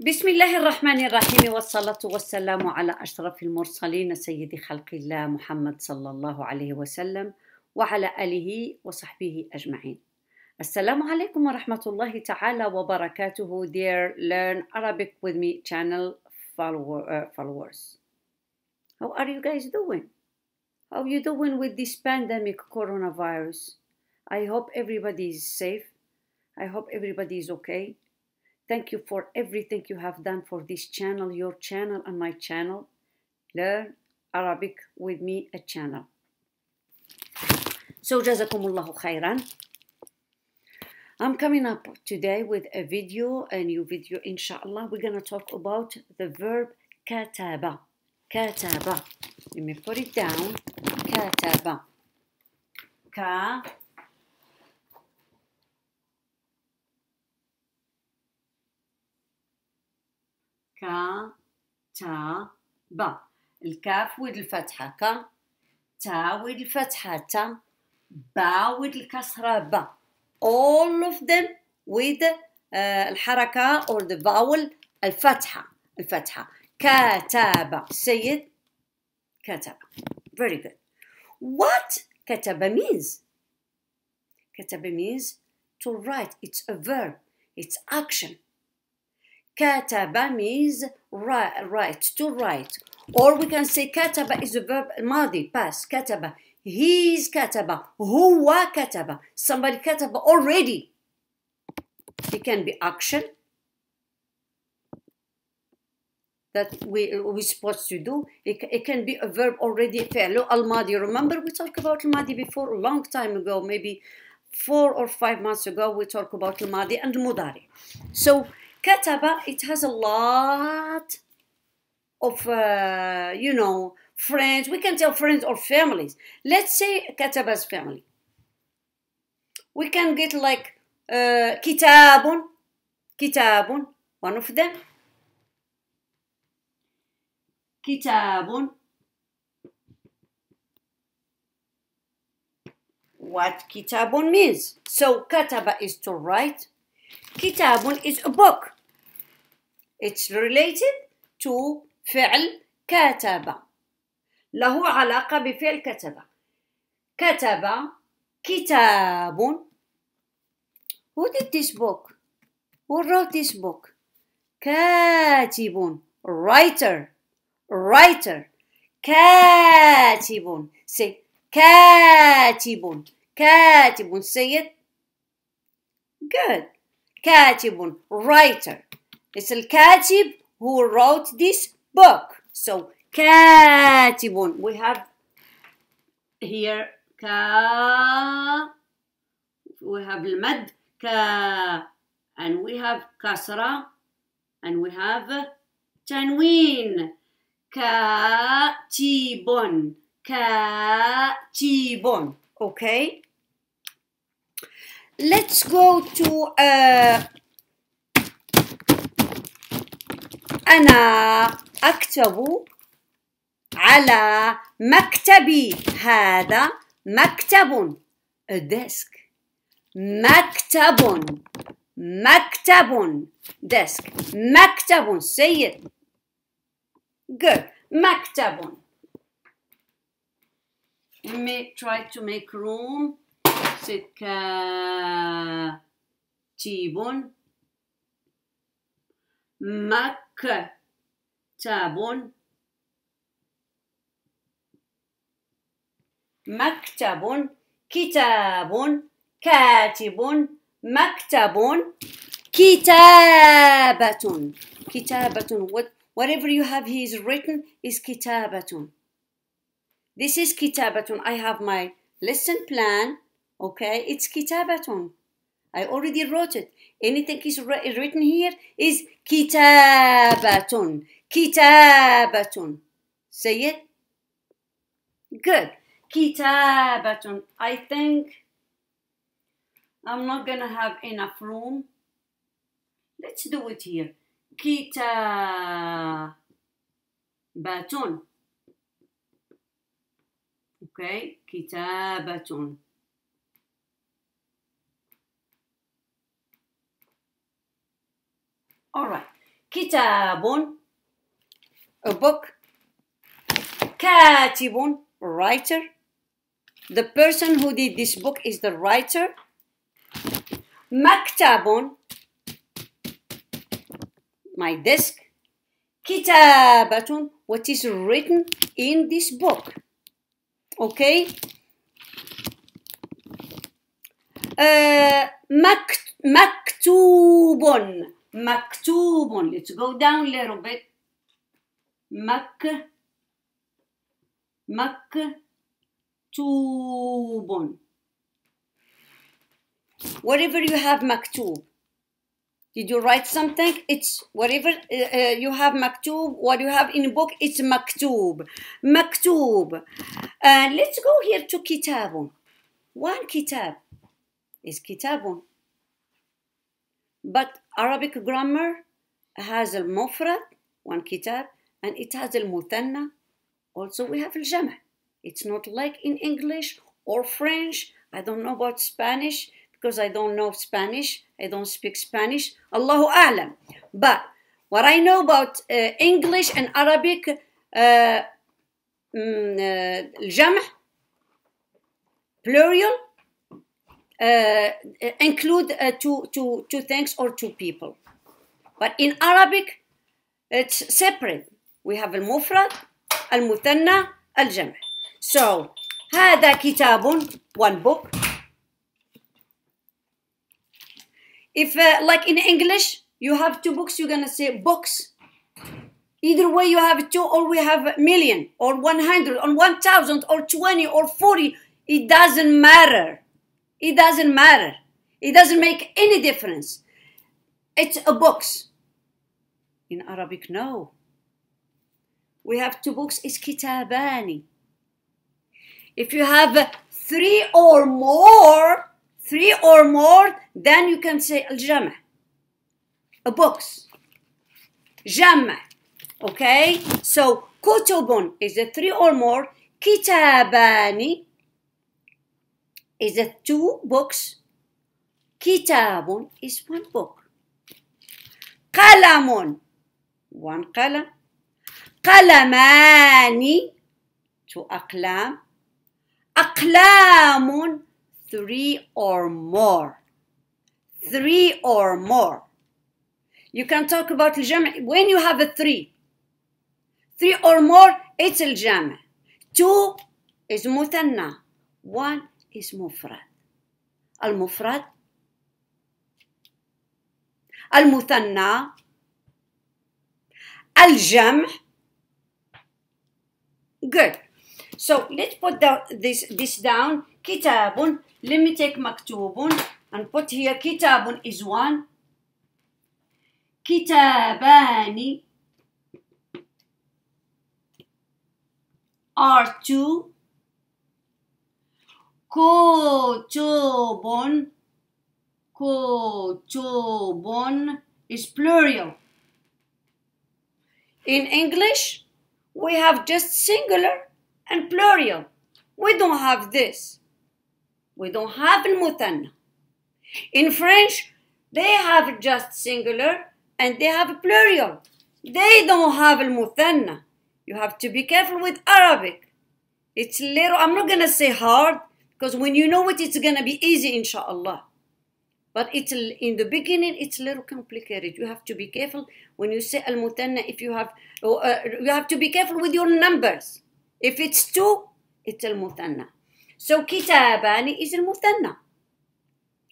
بسم الله الرحمن الرحيم والصلاة والسلام على أشرف المرسلين سيد خلق الله محمد صلى الله عليه وسلم وعلى آله وصحبه أجمعين السلام عليكم ورحمة الله تعالى وبركاته dear learn Arabic with me channel followers how are you guys doing how are you doing with this pandemic coronavirus I hope everybody is safe I hope everybody is okay Thank you for everything you have done for this channel, your channel, and my channel. Learn Arabic with me, a channel. So, Jazakumullahu khairan. I'm coming up today with a video, a new video, inshallah. We're going to talk about the verb kataba. Kataba. Let me put it down. Kataba. Ka كا تا با الكاف ود الفتحة كا تا ود الفتحة تا با ود الكسرة با all of them with uh, الحركة or the vowel الفتحة الفتحة كتب سيد كتب very good what كتب means كتب means to write it's a verb it's action Kataba means write, to write. Or we can say kataba is a verb madi, past, kataba. He is kataba. Huwa kataba. Somebody kataba already. It can be action that we, we supposed to do. It, it can be a verb already. Fi'lu al-madi. Remember we talked about al-madi before a long time ago, maybe four or five months ago, we talked about al-madi and mudari. So, Kataba, it has a lot of, uh, you know, friends. We can tell friends or families. Let's say Kataba's family. We can get like uh, Kitabun, Kitabun, one of them. Kitabun. What kitabun means. So kataba is to write. Kitabun is a book. It's related to فعل كتب له علاقة بفعل كتب كتب كتاب Who did this book? Who wrote this book? كاتب writer writer كاتب say كاتب كاتب say it good كاتب writer It's al-katib who wrote this book. So katibun. We have here ka. We have al And we have kasra. And we have tanween. Katibun. Katibun. Okay. Let's go to uh, أنا أكتب على مكتبي هذا مكتب a desk مكتب مكتب desk مكتب say it good مكتب make, try to make room تيبون مكتب كتاب مكتب Kitabun. كاتب مكتب كتابة كتابة what, whatever you have here is written is كتابة this is كتابة I have my lesson plan okay it's كتابة I already wrote it. Anything is written here is kitabatun. Kitabatun. Say it. Good. Kitabatun. I think I'm not going to have enough room. Let's do it here. Kitabatun. Okay. Kitabatun. all right كتاب a book كاتب writer the person who did this book is the writer مكتب my desk Kitabatun, what is written in this book okay uh, مكتوب مكتوب let's go down a little bit Mak. مكتوب whatever you have maktub. did you write something it's whatever uh, uh you have maktub. what you have in book it's maktub. Maktub. and uh, let's go here to كتاب one kitab is كتاب but Arabic grammar has al-mufrad, one kitab, and it has al-mutanna. Also, we have al-jama. It's not like in English or French. I don't know about Spanish because I don't know Spanish. I don't speak Spanish. Allahu alam. But what I know about uh, English and Arabic uh, um, uh, plural uh, include uh, two, two, two things or two people. But in Arabic, it's separate. We have mufrad, mutanna, al jam. So, هذا كتاب, one book. If, uh, like in English, you have two books, you're gonna say books. Either way, you have two, or we have a million, or 100, or 1,000, or 20, or 40. It doesn't matter. It doesn't matter. It doesn't make any difference. It's a box. In Arabic, no. We have two books, it's kitabani. If you have three or more, three or more, then you can say al-jama, a box. Jama, okay? So kutubun is the three or more, kitabani is the two books. Kitabun is one book. Kalamun, one qalam. Kalamani, two aqlam. Aqlamun, three or more. Three or more. You can talk about al when you have a three. Three or more, it's al-jam'. Two is mutanna. One és mufrat. al mufrat, al mutannà, el jam. Good. So let's put this, this down. Kitabun, let me take maktubun and put here kitabun is one. Kitabani are two. Cochobon. Cochobon is plural. In English, we have just singular and plural. We don't have this. We don't have المثنى. In French, they have just singular and they have plural. They don't have المثنى. You have to be careful with Arabic. It's little, I'm not going to say hard. Because when you know it, it's going to be easy, inshallah. But it's in the beginning, it's a little complicated. You have to be careful when you say al-mutanna. If you have, or, uh, you have to be careful with your numbers. If it's two, it's al-mutanna. So kitabani is al-mutanna,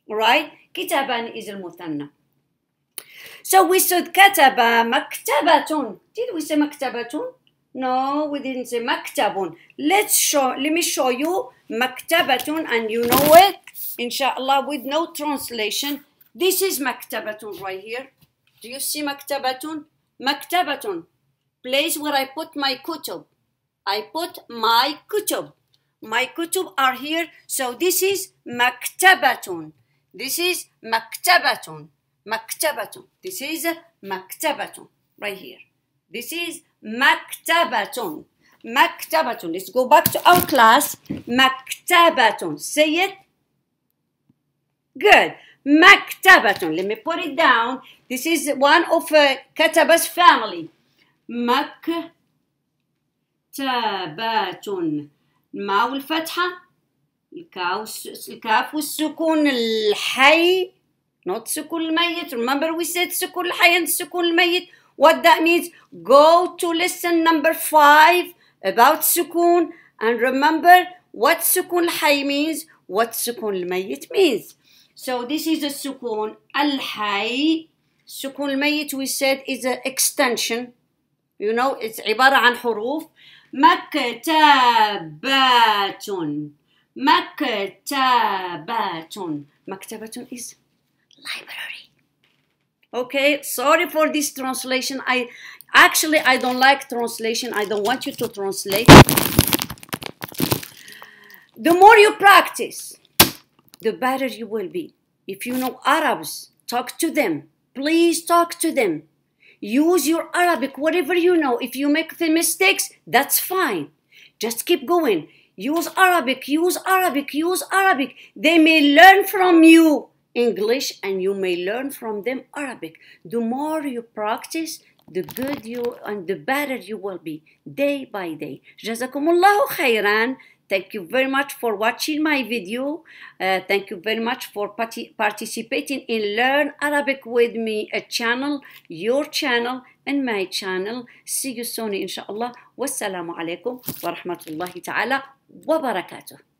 right? Kitabani is al-mutanna. So we said kataba maktabatun. Did we say maktabatun? No, we didn't say maktabun. Let's show, let me show you maktabatun and you know it, inshallah, with no translation. This is maktabatun right here. Do you see maktabatun? Maktabatun, place where I put my kutub. I put my kutub. My kutub are here, so this is maktabatun. This is maktabatun. Maktabatun. This is maktabatun right here. This is مكتبة مكتبة Let's go back to our class مكتبة Say it Good مكتبة Let me put it down This is one of uh, كتب's family مكتبة Maul والفتحة الكاف والسكون الحي not سكون الميت remember we said سكون الحي and سكون الميت What that means, go to lesson number five about sukun and remember what sukun al-hay means, what sukun al-mayyit means. So this is a sukun al-hay. Sukun al-mayyit we said is an extension. You know, it's عبارة عن حروف. مكتبة مكتبة مكتبة is library okay sorry for this translation i actually i don't like translation i don't want you to translate the more you practice the better you will be if you know arabs talk to them please talk to them use your arabic whatever you know if you make the mistakes that's fine just keep going use arabic use arabic use arabic they may learn from you English and you may learn from them Arabic. The more you practice, the good you and the better you will be day by day. Jazakumullahu khairan. Thank you very much for watching my video. Uh, thank you very much for participating in Learn Arabic with me, a channel, your channel, and my channel. See you soon, inshallah. Wassalamu alaikum wa rahmatullahi ta'ala wa barakatuh.